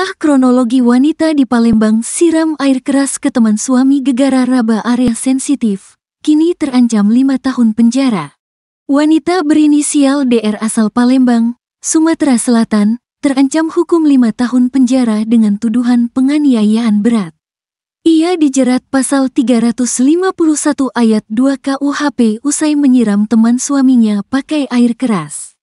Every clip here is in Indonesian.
Inilah kronologi wanita di Palembang siram air keras ke teman suami gegara raba area sensitif, kini terancam lima tahun penjara. Wanita berinisial DR asal Palembang, Sumatera Selatan, terancam hukum lima tahun penjara dengan tuduhan penganiayaan berat. Ia dijerat pasal 351 ayat 2 KUHP usai menyiram teman suaminya pakai air keras.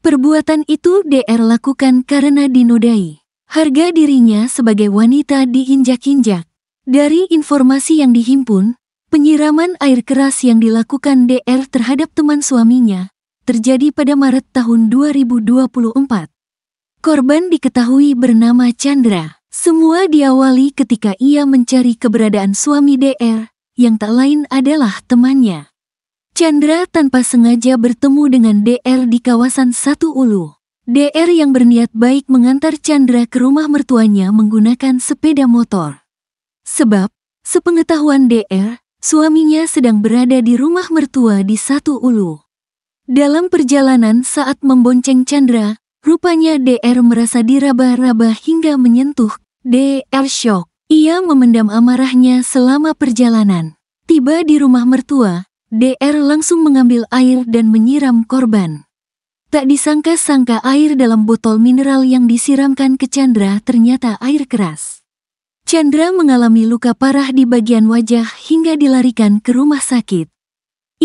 Perbuatan itu DR lakukan karena dinodai. Harga dirinya sebagai wanita diinjak-injak. Dari informasi yang dihimpun, penyiraman air keras yang dilakukan DR terhadap teman suaminya terjadi pada Maret tahun 2024. Korban diketahui bernama Chandra. Semua diawali ketika ia mencari keberadaan suami DR, yang tak lain adalah temannya. Chandra tanpa sengaja bertemu dengan DR di kawasan Satu Ulu. DR yang berniat baik mengantar Chandra ke rumah mertuanya menggunakan sepeda motor. Sebab, sepengetahuan DR, suaminya sedang berada di rumah mertua di satu ulu. Dalam perjalanan saat membonceng Chandra, rupanya DR merasa diraba-raba hingga menyentuh. DR shock. Ia memendam amarahnya selama perjalanan. Tiba di rumah mertua, DR langsung mengambil air dan menyiram korban. Tak disangka-sangka air dalam botol mineral yang disiramkan ke Chandra ternyata air keras. Chandra mengalami luka parah di bagian wajah hingga dilarikan ke rumah sakit.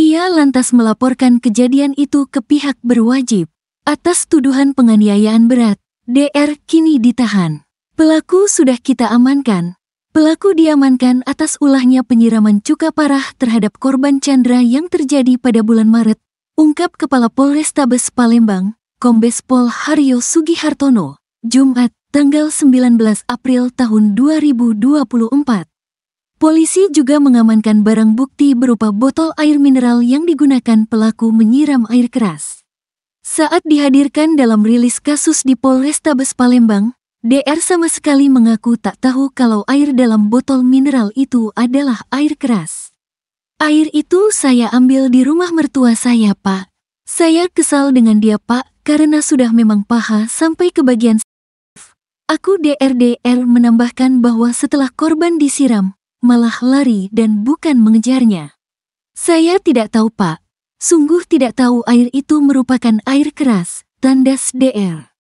Ia lantas melaporkan kejadian itu ke pihak berwajib. Atas tuduhan penganiayaan berat, DR kini ditahan. Pelaku sudah kita amankan, Pelaku diamankan atas ulahnya penyiraman cuka parah terhadap korban Chandra yang terjadi pada bulan Maret ungkap Kepala Polrestabes Palembang, Kombes Pol Haryo Sugihartono, Jumat, tanggal 19 April tahun 2024. Polisi juga mengamankan barang bukti berupa botol air mineral yang digunakan pelaku menyiram air keras. Saat dihadirkan dalam rilis kasus di Polrestabes Palembang, DR sama sekali mengaku tak tahu kalau air dalam botol mineral itu adalah air keras. Air itu saya ambil di rumah mertua saya, Pak. Saya kesal dengan dia, Pak, karena sudah memang paha sampai ke bagian Aku DRDR menambahkan bahwa setelah korban disiram, malah lari dan bukan mengejarnya. Saya tidak tahu, Pak. Sungguh tidak tahu air itu merupakan air keras, tandas DR.